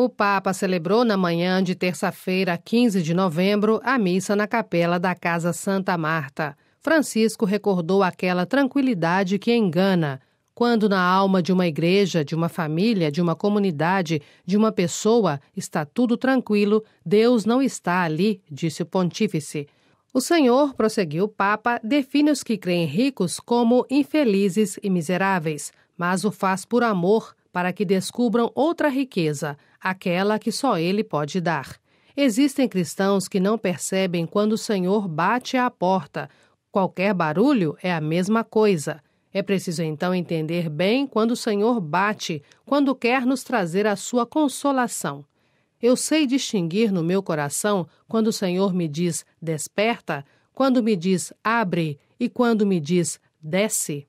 O Papa celebrou na manhã de terça-feira, 15 de novembro, a missa na capela da Casa Santa Marta. Francisco recordou aquela tranquilidade que engana. Quando na alma de uma igreja, de uma família, de uma comunidade, de uma pessoa está tudo tranquilo, Deus não está ali, disse o pontífice. O Senhor, prosseguiu o Papa, define os que creem ricos como infelizes e miseráveis, mas o faz por amor, para que descubram outra riqueza, aquela que só Ele pode dar. Existem cristãos que não percebem quando o Senhor bate à porta. Qualquer barulho é a mesma coisa. É preciso então entender bem quando o Senhor bate, quando quer nos trazer a sua consolação. Eu sei distinguir no meu coração quando o Senhor me diz desperta, quando me diz abre e quando me diz desce.